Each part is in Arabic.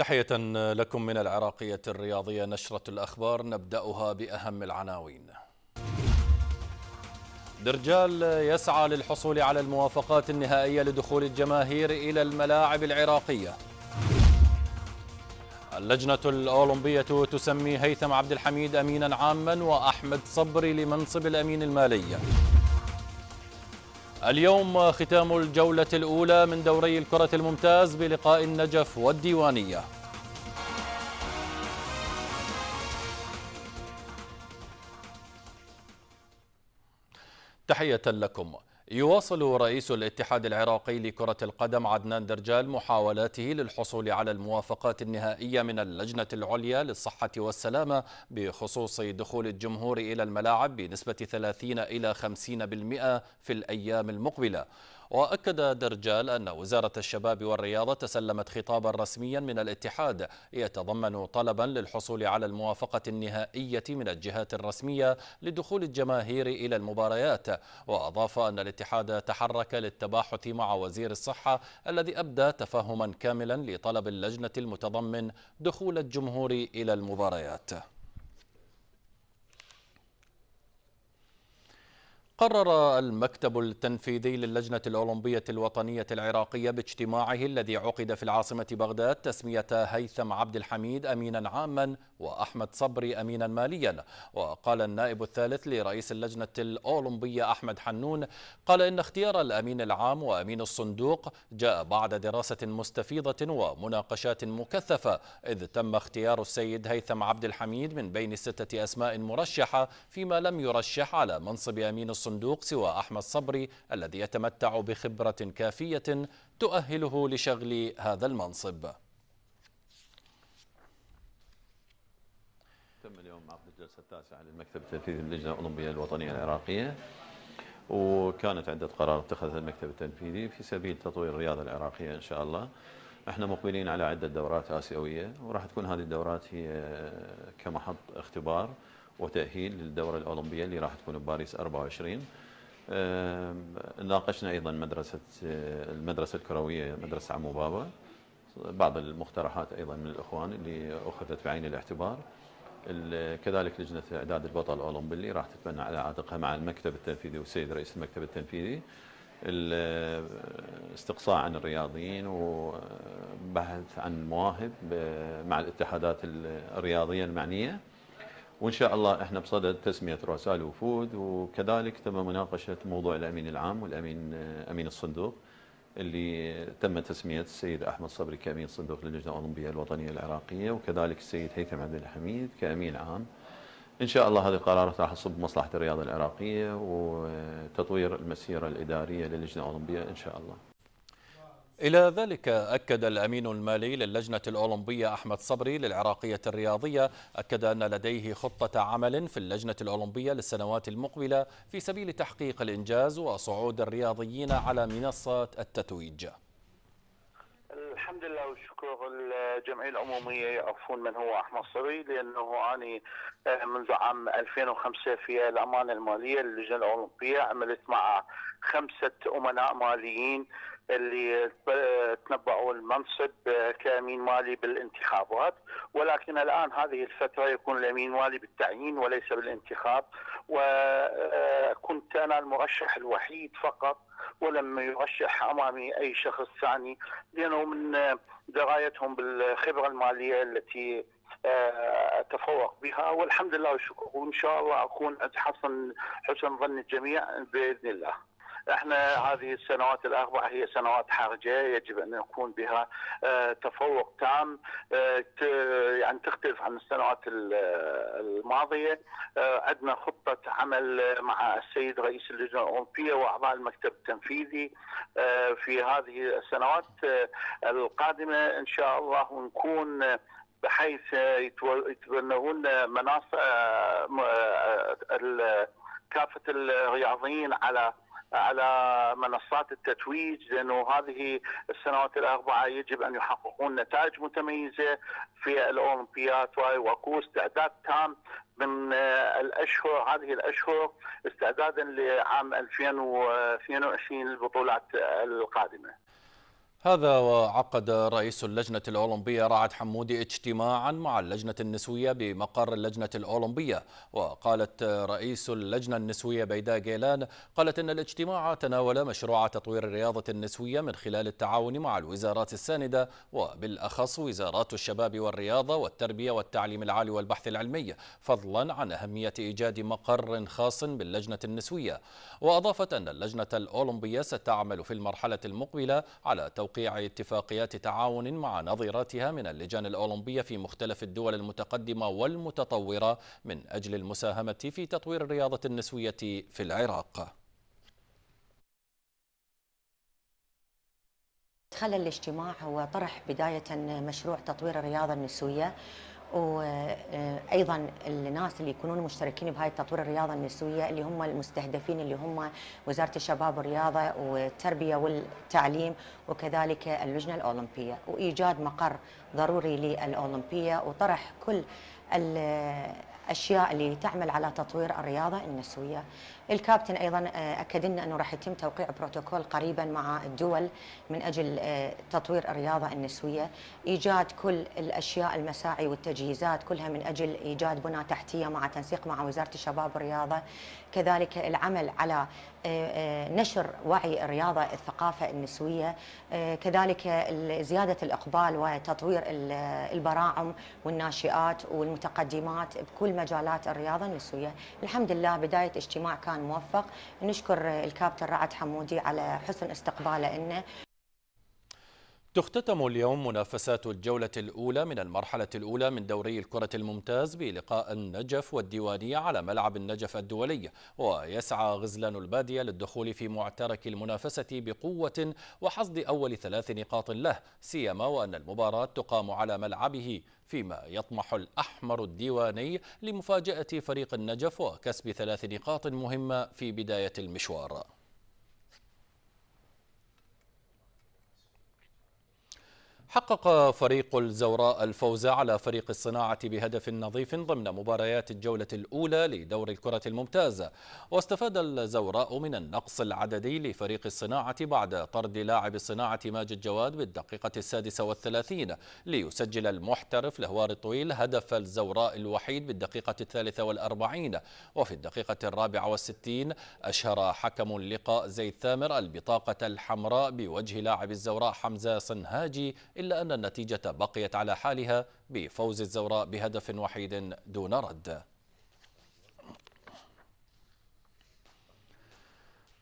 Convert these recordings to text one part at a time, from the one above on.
تحية لكم من العراقية الرياضية نشرة الأخبار نبدأها بأهم العناوين درجال يسعى للحصول على الموافقات النهائية لدخول الجماهير إلى الملاعب العراقية اللجنة الأولمبية تسمي هيثم عبد الحميد أمينا عاما وأحمد صبري لمنصب الأمين المالي اليوم ختام الجولة الأولى من دوري الكرة الممتاز بلقاء النجف والديوانية تحية لكم يواصل رئيس الاتحاد العراقي لكرة القدم عدنان درجال محاولاته للحصول على الموافقات النهائية من اللجنة العليا للصحة والسلامة بخصوص دخول الجمهور إلى الملاعب بنسبة 30 إلى 50% في الأيام المقبلة وأكد درجال أن وزارة الشباب والرياضة تسلمت خطابا رسميا من الاتحاد يتضمن طلبا للحصول على الموافقة النهائية من الجهات الرسمية لدخول الجماهير إلى المباريات وأضاف أن الاتحاد تحرك للتباحث مع وزير الصحة الذي أبدى تفهما كاملا لطلب اللجنة المتضمن دخول الجمهور إلى المباريات قرر المكتب التنفيذي للجنة الأولمبية الوطنية العراقية باجتماعه الذي عقد في العاصمة بغداد تسمية هيثم عبد الحميد أمينا عاما وأحمد صبري أمينا ماليا وقال النائب الثالث لرئيس اللجنة الأولمبية أحمد حنون قال إن اختيار الأمين العام وأمين الصندوق جاء بعد دراسة مستفيضة ومناقشات مكثفة إذ تم اختيار السيد هيثم عبد الحميد من بين ستة أسماء مرشحة فيما لم يرشح على منصب أمين الصندوق الصندوق سوى أحمد صبري الذي يتمتع بخبرة كافية تؤهله لشغل هذا المنصب تم اليوم عقد الجلسة التاسعة للمكتب التنفيذي للجنة الأولمبية الوطنية العراقية وكانت عدة قرارات اتخذها المكتب التنفيذي في سبيل تطوير الرياضة العراقية إن شاء الله احنا مقبلين على عدة دورات آسيوية وراح تكون هذه الدورات هي كمحط اختبار وتأهيل للدورة الأولمبية اللي راح تكون بباريس 24 ناقشنا أيضا مدرسة المدرسة الكروية مدرسة عمو بابا بعض المقترحات أيضا من الإخوان اللي أخذت بعين الاعتبار كذلك لجنة إعداد البطل الأولمبي اللي راح تتبنى على عاتقها مع المكتب التنفيذي والسيد رئيس المكتب التنفيذي الاستقصاء عن الرياضيين وبحث عن مواهب مع الاتحادات الرياضية المعنية وإن شاء الله إحنا بصدد تسمية رؤساء الوفود وكذلك تم مناقشة موضوع الأمين العام والأمين أمين الصندوق اللي تم تسمية السيد أحمد صبري كأمين صندوق للجنة الأولمبية الوطنية العراقية وكذلك السيد هيثم عبد الحميد كأمين عام إن شاء الله هذه القرارات راح تصب مصلحة الرياضة العراقية وتطوير المسيرة الإدارية للجنة الأولمبية إن شاء الله إلى ذلك أكد الأمين المالي للجنة الأولمبية أحمد صبري للعراقية الرياضية أكد أن لديه خطة عمل في اللجنة الأولمبية للسنوات المقبلة في سبيل تحقيق الإنجاز وصعود الرياضيين على منصات التتويج الحمد لله والشكر الجمعية العمومية يعرفون من هو أحمد صري لأنه أنا آه، منذ عام 2005 في الأمانة المالية للجنة الأولمبية عملت مع خمسة أمناء ماليين اللي تنبعوا المنصب كأمين مالي بالانتخابات ولكن الآن هذه الفترة يكون الأمين مالي بالتعيين وليس بالانتخاب وكنت آه، أنا المرشح الوحيد فقط ولم يرشح امامي اي شخص ثاني لانه من آه، درايتهم بالخبره الماليه التي آه، اتفوق بها والحمد لله والشكر وان شاء الله اكون اتحصن حسن ظن الجميع باذن الله. احنا هذه السنوات الاربع هي سنوات حرجه يجب ان يكون بها آه، تفوق تام آه، يعني تختلف عن السنوات الماضيه آه، عندنا خطه عمل مع السيد رئيس اللجنه الاولمبيه واعضاء المكتب التنفيذي في هذه السنوات القادمه ان شاء الله ونكون بحيث يتبنون مناصب كافه الرياضيين على على منصات التتويج لانه هذه السنوات الاربعه يجب ان يحققون نتائج متميزه في الاولمبياد واكو استعداد تام من آه، الاشهر هذه الاشهر استعدادا لعام 2022 البطولات آه، القادمه. هذا وعقد رئيس اللجنة الأولمبية رعد حمودي اجتماعا مع اللجنة النسوية بمقر اللجنة الأولمبية وقالت رئيس اللجنة النسوية بيداء جيلان قالت أن الاجتماع تناول مشروع تطوير الرياضة النسوية من خلال التعاون مع الوزارات الساندة وبالأخص وزارات الشباب والرياضة والتربية والتعليم العالي والبحث العلمي فضلا عن أهمية إيجاد مقر خاص باللجنة النسوية وأضافت أن اللجنة الأولمبية ستعمل في المرحلة المقبلة على توقيع توقيع اتفاقيات تعاون مع نظيراتها من اللجان الأولمبية في مختلف الدول المتقدمة والمتطورة من أجل المساهمة في تطوير الرياضة النسوية في العراق خلى الاجتماع هو طرح بداية مشروع تطوير الرياضة النسوية وايضا الناس اللي يكونون مشتركين بهاي تطوير الرياضه النسويه اللي هم المستهدفين اللي هم وزاره الشباب والرياضه والتربيه والتعليم وكذلك اللجنه الاولمبيه وايجاد مقر ضروري للاولمبيه وطرح كل الاشياء اللي تعمل على تطوير الرياضه النسويه الكابتن ايضا آه، اكد لنا انه راح يتم توقيع بروتوكول قريبا مع الدول من اجل آه، تطوير الرياضه النسويه، ايجاد كل الاشياء المساعي والتجهيزات كلها من اجل ايجاد بنى تحتيه مع تنسيق مع وزاره الشباب والرياضه، كذلك العمل على آه، نشر وعي الرياضه الثقافه النسويه، كذلك زياده الاقبال وتطوير البراعم والناشئات والمتقدمات بكل مجالات الرياضه النسويه، الحمد لله بدايه اجتماع كان موفق نشكر الكابتن رعد حمودي على حسن استقباله لنا تختتم اليوم منافسات الجولة الأولى من المرحلة الأولى من دوري الكرة الممتاز بلقاء النجف والديوانية على ملعب النجف الدولي ويسعى غزلان البادية للدخول في معترك المنافسة بقوة وحصد أول ثلاث نقاط له سيما وأن المباراة تقام على ملعبه فيما يطمح الأحمر الديواني لمفاجأة فريق النجف وكسب ثلاث نقاط مهمة في بداية المشوار حقق فريق الزوراء الفوز على فريق الصناعة بهدف نظيف ضمن مباريات الجولة الأولى لدور الكرة الممتازة واستفاد الزوراء من النقص العددي لفريق الصناعة بعد طرد لاعب الصناعة ماجد جواد بالدقيقة السادسة والثلاثين ليسجل المحترف لهوار الطويل هدف الزوراء الوحيد بالدقيقة الثالثة والأربعين وفي الدقيقة الرابعة والستين أشهر حكم اللقاء زيد ثامر البطاقة الحمراء بوجه لاعب الزوراء حمزة صنهاجي إلا أن النتيجة بقيت على حالها بفوز الزوراء بهدف وحيد دون رد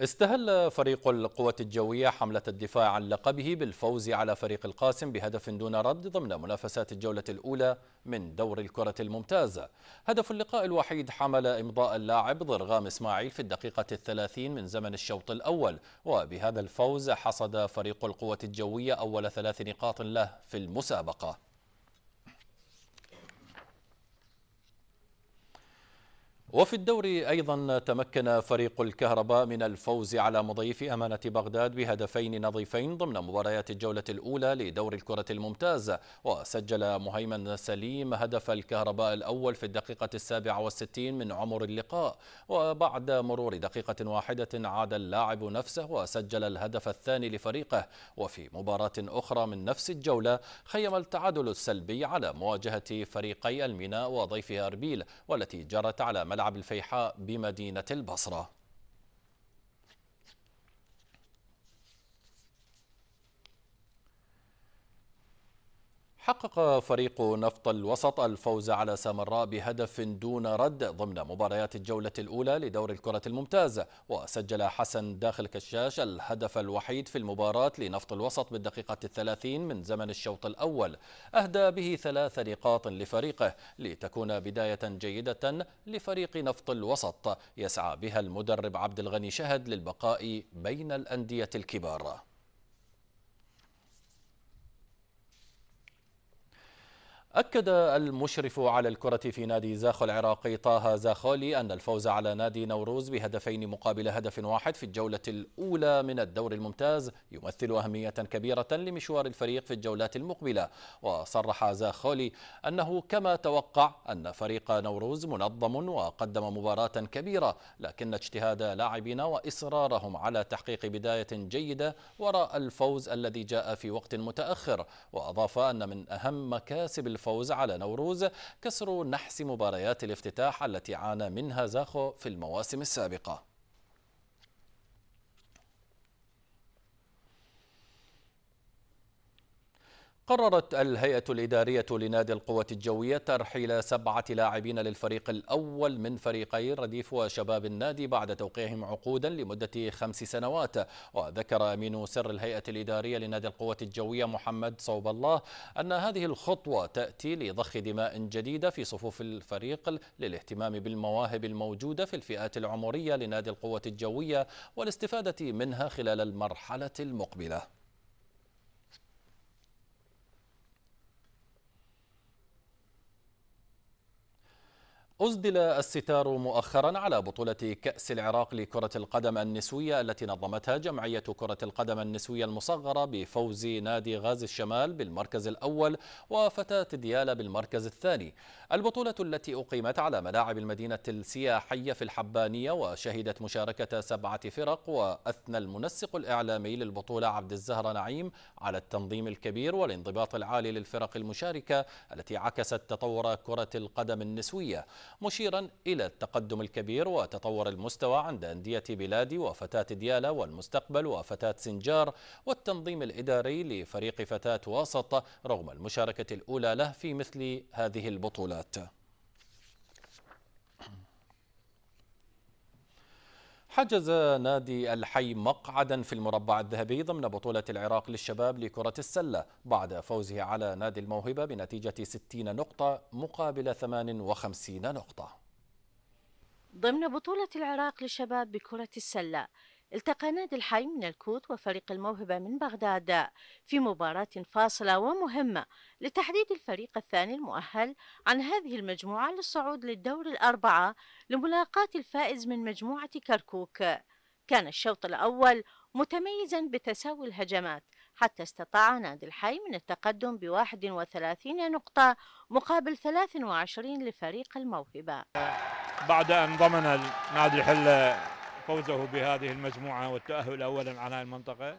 استهل فريق القوات الجوية حملة الدفاع عن لقبه بالفوز على فريق القاسم بهدف دون رد ضمن منافسات الجولة الأولى من دور الكرة الممتازة هدف اللقاء الوحيد حمل إمضاء اللاعب ضرغام إسماعيل في الدقيقة الثلاثين من زمن الشوط الأول وبهذا الفوز حصد فريق القوات الجوية أول ثلاث نقاط له في المسابقة وفي الدوري أيضا تمكن فريق الكهرباء من الفوز على مضيف أمانة بغداد بهدفين نظيفين ضمن مباريات الجولة الأولى لدور الكرة الممتاز وسجل مهيمن سليم هدف الكهرباء الأول في الدقيقة السابعة والستين من عمر اللقاء وبعد مرور دقيقة واحدة عاد اللاعب نفسه وسجل الهدف الثاني لفريقه وفي مباراة أخرى من نفس الجولة خيم التعادل السلبي على مواجهة فريقي الميناء وضيفها أربيل والتي جرت على ملعب ملعب الفيحاء بمدينة البصرة حقق فريق نفط الوسط الفوز على سامراء بهدف دون رد ضمن مباريات الجولة الأولى لدور الكرة الممتاز وسجل حسن داخل كشاش الهدف الوحيد في المباراة لنفط الوسط بالدقيقة الثلاثين من زمن الشوط الأول أهدى به ثلاث نقاط لفريقه لتكون بداية جيدة لفريق نفط الوسط يسعى بها المدرب عبد الغني شهد للبقاء بين الأندية الكبار أكد المشرف على الكرة في نادي زاخو العراقي طه زاخولي أن الفوز على نادي نوروز بهدفين مقابل هدف واحد في الجولة الأولى من الدور الممتاز يمثل أهمية كبيرة لمشوار الفريق في الجولات المقبلة وصرح زاخولي أنه كما توقع أن فريق نوروز منظم وقدم مباراة كبيرة لكن اجتهاد لاعبنا وإصرارهم على تحقيق بداية جيدة وراء الفوز الذي جاء في وقت متأخر وأضاف أن من أهم مكاسب الفوز على نوروز كسروا نحس مباريات الافتتاح التي عانى منها زاخو في المواسم السابقة قررت الهيئة الإدارية لنادي القوة الجوية ترحيل سبعة لاعبين للفريق الأول من فريقي رديف وشباب النادي بعد توقيعهم عقودا لمدة خمس سنوات وذكر أمين سر الهيئة الإدارية لنادي القوة الجوية محمد صوب الله أن هذه الخطوة تأتي لضخ دماء جديدة في صفوف الفريق للاهتمام بالمواهب الموجودة في الفئات العمرية لنادي القوة الجوية والاستفادة منها خلال المرحلة المقبلة أسدل الستار مؤخرا على بطولة كأس العراق لكرة القدم النسوية التي نظمتها جمعية كرة القدم النسوية المصغرة بفوز نادي غاز الشمال بالمركز الأول وفتاة ديالة بالمركز الثاني البطولة التي أقيمت على ملاعب المدينة السياحية في الحبانية وشهدت مشاركة سبعة فرق وأثنى المنسق الإعلامي للبطولة عبد الزهر نعيم على التنظيم الكبير والانضباط العالي للفرق المشاركة التي عكست تطور كرة القدم النسوية مشيرا إلى التقدم الكبير وتطور المستوى عند أندية بلادي وفتاة ديالا والمستقبل وفتاة سنجار والتنظيم الإداري لفريق فتاة وسط رغم المشاركة الأولى له في مثل هذه البطولات حجز نادي الحي مقعدا في المربع الذهبي ضمن بطولة العراق للشباب لكرة السلة بعد فوزه على نادي الموهبة بنتيجة 60 نقطة مقابل 58 نقطة ضمن بطولة العراق للشباب بكرة السلة التقى نادي الحي من الكوت وفريق الموهبة من بغداد في مباراة فاصلة ومهمة لتحديد الفريق الثاني المؤهل عن هذه المجموعة للصعود للدور الأربعة لملاقاة الفائز من مجموعة كركوك كان الشوط الأول متميزا بتساوي الهجمات حتى استطاع نادي الحي من التقدم ب 31 نقطة مقابل 23 لفريق الموهبة بعد أن ضمن نادي الحل فوزه بهذه المجموعة والتأهل أولا على المنطقة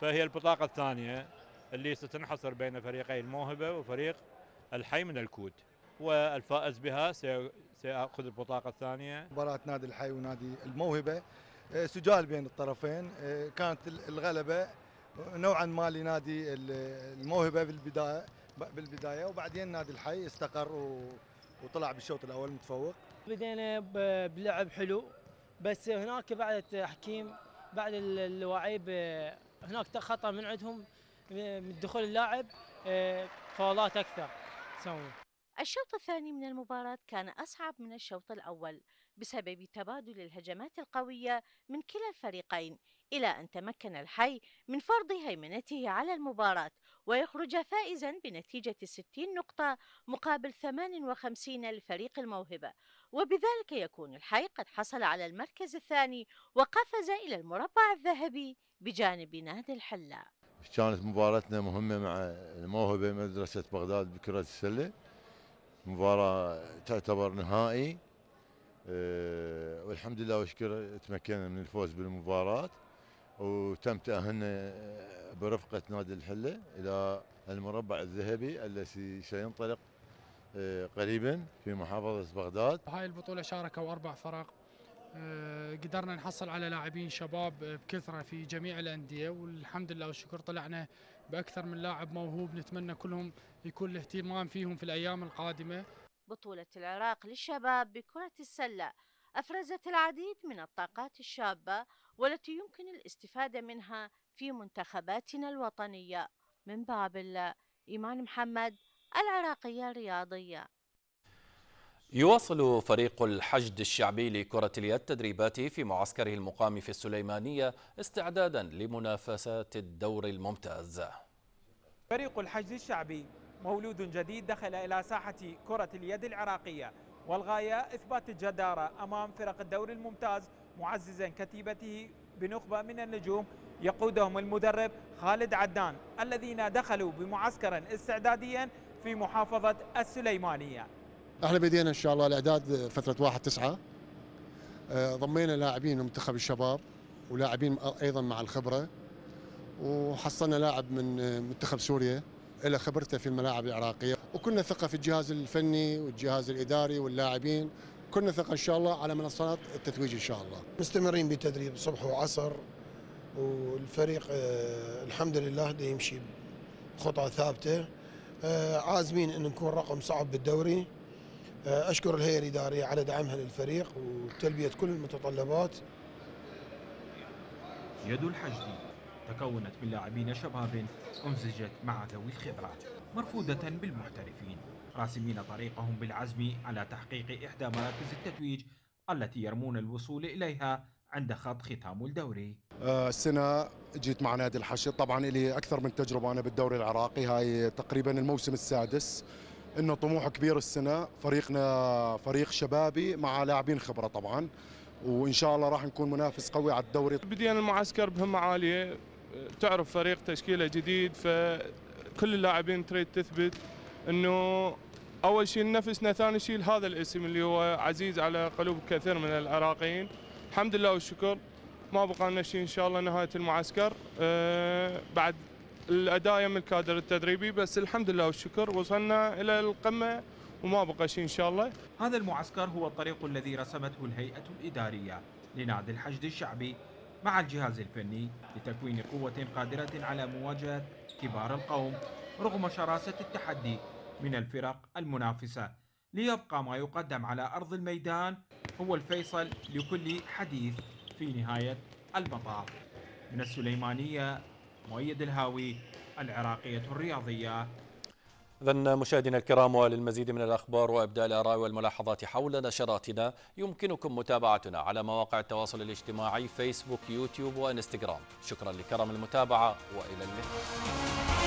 فهي البطاقة الثانية اللي ستنحصر بين فريقي الموهبة وفريق الحي من الكود والفائز بها سيأخذ البطاقة الثانية مباراة نادي الحي ونادي الموهبة آه، سجال بين الطرفين آه، كانت الغلبة آه، نوعا ما لنادي الموهبة بالبداية بالبداية وبعدين نادي الحي استقر وطلع بالشوط الأول متفوق بدينا بلعب حلو بس هناك بعد التحكيم بعد اللواعيب هناك خطا من عندهم من دخول اللاعب فاولات اكثر تسوي الشوط الثاني من المباراة كان أصعب من الشوط الأول بسبب تبادل الهجمات القوية من كلا الفريقين إلى أن تمكن الحي من فرض هيمنته على المباراة ويخرج فائزا بنتيجة 60 نقطة مقابل 58 لفريق الموهبة وبذلك يكون الحي قد حصل على المركز الثاني وقفز إلى المربع الذهبي بجانب نادي الحلة كانت مباراتنا مهمة مع الموهبة مدرسة بغداد بكرة السلة مباراة تعتبر نهائي آه، والحمد لله وشكر تمكنا من الفوز بالمباراة وتم تأهلنا برفقة نادي الحلة إلى المربع الذهبي الذي سينطلق آه، قريبا في محافظة بغداد هاي البطولة شاركوا أربع فرق آه، قدرنا نحصل على لاعبين شباب بكثرة في جميع الأندية والحمد لله والشكر طلعنا بأكثر من لاعب موهوب نتمنى كلهم يكون الاهتمام فيهم في الأيام القادمة بطولة العراق للشباب بكرة السلة أفرزت العديد من الطاقات الشابة والتي يمكن الاستفادة منها في منتخباتنا الوطنية من بابل إيمان محمد العراقية الرياضية يواصل فريق الحشد الشعبي لكرة اليد تدريباته في معسكره المقام في السليمانية استعدادا لمنافسات الدور الممتاز فريق الحشد الشعبي مولود جديد دخل إلى ساحة كرة اليد العراقية والغاية إثبات الجدارة أمام فرق الدور الممتاز معززا كتيبته بنخبة من النجوم يقودهم المدرب خالد عدنان الذين دخلوا بمعسكرا استعداديا في محافظة السليمانية احنا بدينا ان شاء الله الاعداد فترة واحد تسعة آه، ضمينا لاعبين منتخب الشباب ولاعبين ايضا مع الخبرة وحصلنا لاعب من منتخب سوريا له خبرته في الملاعب العراقية وكنا ثقة في الجهاز الفني والجهاز الإداري واللاعبين كنا ثقة إن شاء الله على منصات التتويج إن شاء الله مستمرين بتدريب صبح وعصر والفريق آه، الحمد لله يمشي بخطى ثابته آه، عازمين ان نكون رقم صعب بالدوري آه، اشكر الهيئه الاداريه على دعمها للفريق وتلبيه كل المتطلبات يد الحشد تكونت من لاعبين شباب امزجت مع ذوي الخبره مرفوده بالمحترفين راسمين طريقهم بالعزم على تحقيق احدى مراكز التتويج التي يرمون الوصول اليها عند خط ختام الدوري آه، السنه جيت مع نادي الحشد طبعا لي اكثر من تجربه انا بالدوري العراقي هاي تقريبا الموسم السادس انه طموح كبير السنه فريقنا فريق شبابي مع لاعبين خبره طبعا وان شاء الله راح نكون منافس قوي على الدوري بدينا المعسكر بهمه عاليه تعرف فريق تشكيله جديد فكل اللاعبين تريد تثبت انه اول شيء نفسنا ثاني شيء هذا الاسم اللي هو عزيز على قلوب كثير من العراقيين الحمد لله والشكر ما بقى لنا شيء ان شاء الله نهايه المعسكر آه، بعد الاداء من الكادر التدريبي بس الحمد لله والشكر وصلنا الى القمه وما بقى شيء ان شاء الله. هذا المعسكر هو الطريق الذي رسمته الهيئه الاداريه لنعد الحشد الشعبي مع الجهاز الفني لتكوين قوه قادره على مواجهه كبار القوم رغم شراسه التحدي من الفرق المنافسه ليبقى ما يقدم على ارض الميدان هو الفيصل لكل حديث في نهاية المطاف من السليمانية مؤيد الهاوي العراقية الرياضية إذا مشاهدينا الكرام وللمزيد من الأخبار وإبداء الآراء والملاحظات حول نشراتنا يمكنكم متابعتنا على مواقع التواصل الاجتماعي فيسبوك يوتيوب وإنستغرام شكرا لكرم المتابعة وإلى اللقاء